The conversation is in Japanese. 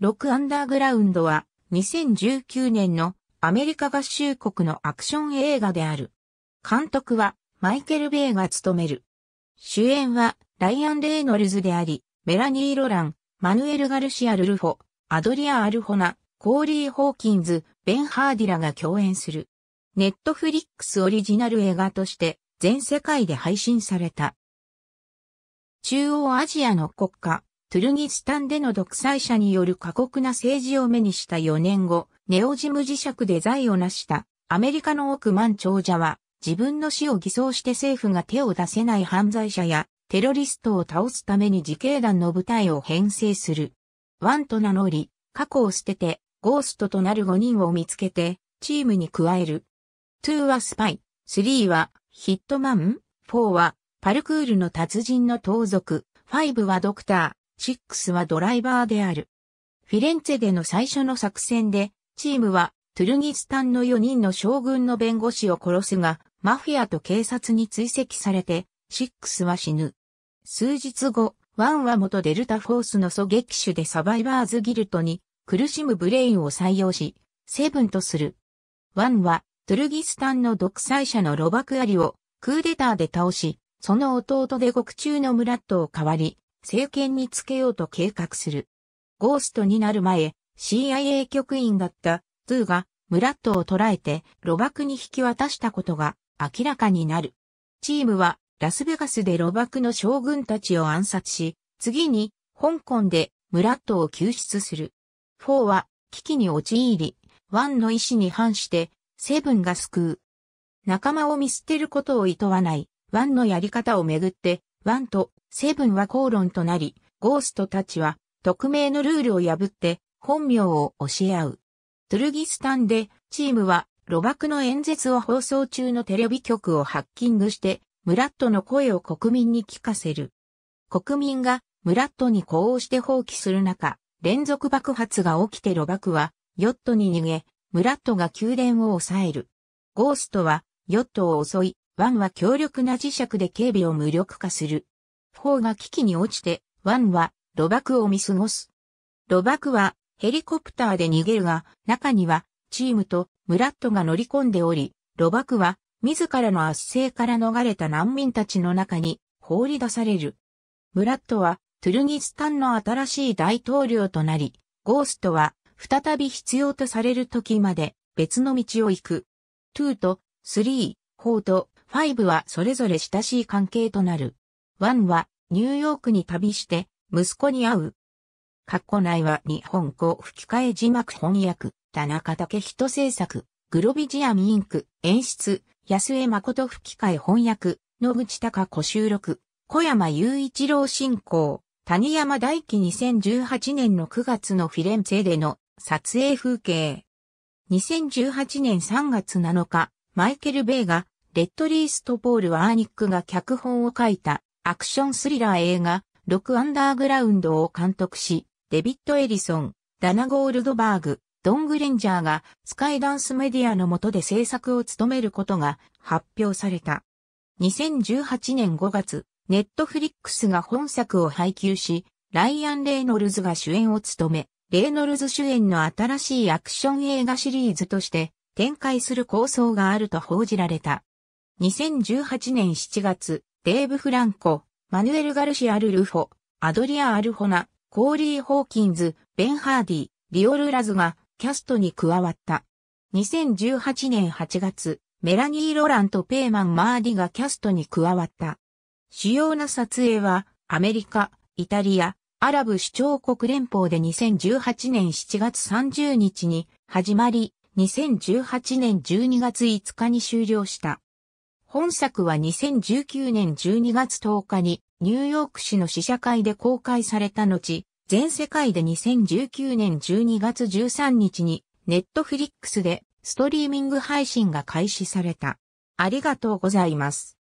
ロックアンダーグラウンドは2019年のアメリカ合衆国のアクション映画である。監督はマイケル・ベイが務める。主演はライアン・レイノルズであり、メラニー・ロラン、マヌエル・ガルシア・ルルフォ、アドリア・アルホナ、コーリー・ホーキンズ、ベン・ハーディラが共演する。ネットフリックスオリジナル映画として全世界で配信された。中央アジアの国家、トゥルギスタンでの独裁者による過酷な政治を目にした4年後、ネオジム磁石で財を成したアメリカの億万長者は、自分の死を偽装して政府が手を出せない犯罪者やテロリストを倒すために自警団の部隊を編成する。ワンと名乗り、過去を捨てて、ゴーストとなる5人を見つけて、チームに加える。2はスパイ、3はヒットマン、4はパルクールの達人の盗賊、5はドクター。シックスはドライバーである。フィレンツェでの最初の作戦で、チームはトゥルギスタンの4人の将軍の弁護士を殺すが、マフィアと警察に追跡されて、シックスは死ぬ。数日後、ワンは元デルタフォースの狙撃手でサバイバーズギルトに苦しむブレインを採用し、セブンとする。ワンはトゥルギスタンの独裁者のロバクアリをクーデターで倒し、その弟で獄中のムラットを代わり、政権につけようと計画する。ゴーストになる前、CIA 局員だった2ーがムラットを捕らえてロバクに引き渡したことが明らかになる。チームはラスベガスでロバクの将軍たちを暗殺し、次に香港でムラットを救出する。4は危機に陥り、1の意志に反してセブンが救う。仲間を見捨てることを厭わない、ワンのやり方をめぐってワンとセブンは口論となり、ゴーストたちは、匿名のルールを破って、本名を教え合う。トゥルギスタンで、チームは、露爆の演説を放送中のテレビ局をハッキングして、ムラットの声を国民に聞かせる。国民が、ムラットに呼応して放棄する中、連続爆発が起きて露爆は、ヨットに逃げ、ムラットが宮殿を抑える。ゴーストは、ヨットを襲い、ワンは強力な磁石で警備を無力化する。フォーが危機に落ちて、ワンはバ爆を見過ごす。バ爆はヘリコプターで逃げるが、中にはチームとムラットが乗り込んでおり、バ爆は自らの圧政から逃れた難民たちの中に放り出される。ムラットはトゥルギスタンの新しい大統領となり、ゴーストは再び必要とされる時まで別の道を行く。2と3、4と5はそれぞれ親しい関係となる。1はニューヨークに旅して息子に会う。括弧内は日本語吹き替え字幕翻訳、田中武人制作、グロビジアミインク、演出、安江誠吹き替え翻訳、野口隆子収録、小山雄一郎進行、谷山大輝2018年の9月のフィレンツェでの撮影風景。2018年3月7日、マイケル・ベイがレッドリーストポール・ワーニックが脚本を書いたアクションスリラー映画、ロックアンダーグラウンドを監督し、デビッド・エリソン、ダナ・ゴールドバーグ、ドン・グレンジャーがスカイダンスメディアの下で制作を務めることが発表された。2018年5月、ネットフリックスが本作を配給し、ライアン・レイノルズが主演を務め、レイノルズ主演の新しいアクション映画シリーズとして展開する構想があると報じられた。2018年7月、デーブ・フランコ、マヌエル・ガルシア・ルルフォ、アドリア・アルホナ、コーリー・ホーキンズ、ベン・ハーディ、リオル・ラズがキャストに加わった。2018年8月、メラニー・ロランとペーマン・マーディがキャストに加わった。主要な撮影は、アメリカ、イタリア、アラブ首長国連邦で2018年7月30日に始まり、2018年12月5日に終了した。本作は2019年12月10日にニューヨーク市の試写会で公開された後、全世界で2019年12月13日にネットフリックスでストリーミング配信が開始された。ありがとうございます。